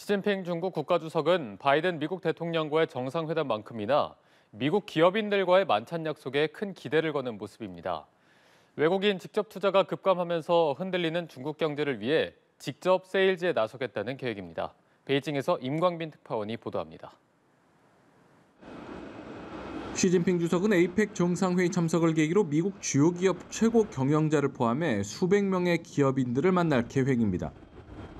시진핑 중국 국가주석은 바이든 미국 대통령과의 정상회담만큼이나 미국 기업인들과의 만찬 약속에 큰 기대를 거는 모습입니다. 외국인 직접 투자가 급감하면서 흔들리는 중국 경제를 위해 직접 세일즈에 나서겠다는 계획입니다. 베이징에서 임광빈 특파원이 보도합니다. 시진핑 주석은 에이펙 정상회의 참석을 계기로 미국 주요 기업 최고 경영자를 포함해 수백 명의 기업인들을 만날 계획입니다.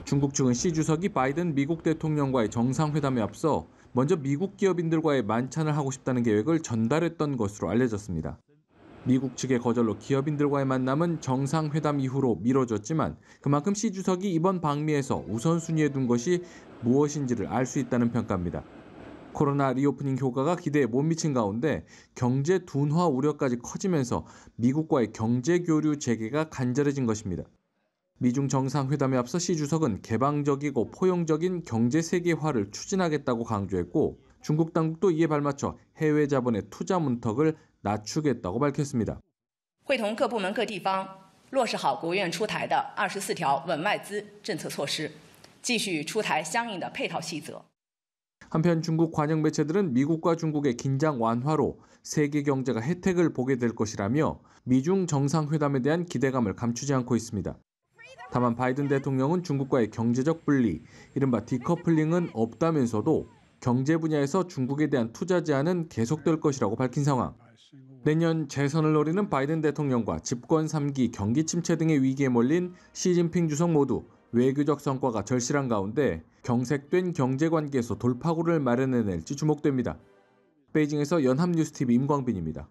중국 측은 시 주석이 바이든 미국 대통령과의 정상회담에 앞서 먼저 미국 기업인들과의 만찬을 하고 싶다는 계획을 전달했던 것으로 알려졌습니다. 미국 측의 거절로 기업인들과의 만남은 정상회담 이후로 미뤄졌지만 그만큼 시 주석이 이번 방미에서 우선순위에 둔 것이 무엇인지를 알 수 있다는 평가입니다. 코로나 리오프닝 효과가 기대에 못 미친 가운데 경제 둔화 우려까지 커지면서 미국과의 경제 교류 재개가 간절해진 것입니다. 미중 정상회담에 앞서 시 주석은 개방적이고 포용적인 경제 세계화를 추진하겠다고 강조했고 중국 당국도 이에 발맞춰 해외 자본의 투자 문턱을 낮추겠다고 밝혔습니다. 会同各部门各地方落实好国务院出台的24条稳外资政策措施，继续出台相应的配套细则。 한편 중국 관영 매체들은 미국과 중국의 긴장 완화로 세계 경제가 혜택을 보게 될 것이라며 미중 정상회담에 대한 기대감을 감추지 않고 있습니다. 다만 바이든 대통령은 중국과의 경제적 분리, 이른바 디커플링은 없다면서도 경제 분야에서 중국에 대한 투자 제한은 계속될 것이라고 밝힌 상황. 내년 재선을 노리는 바이든 대통령과 집권 3기 경기 침체 등의 위기에 몰린 시진핑 주석 모두 외교적 성과가 절실한 가운데 경색된 경제 관계에서 돌파구를 마련해낼지 주목됩니다. 베이징에서 연합뉴스TV 임광빈입니다.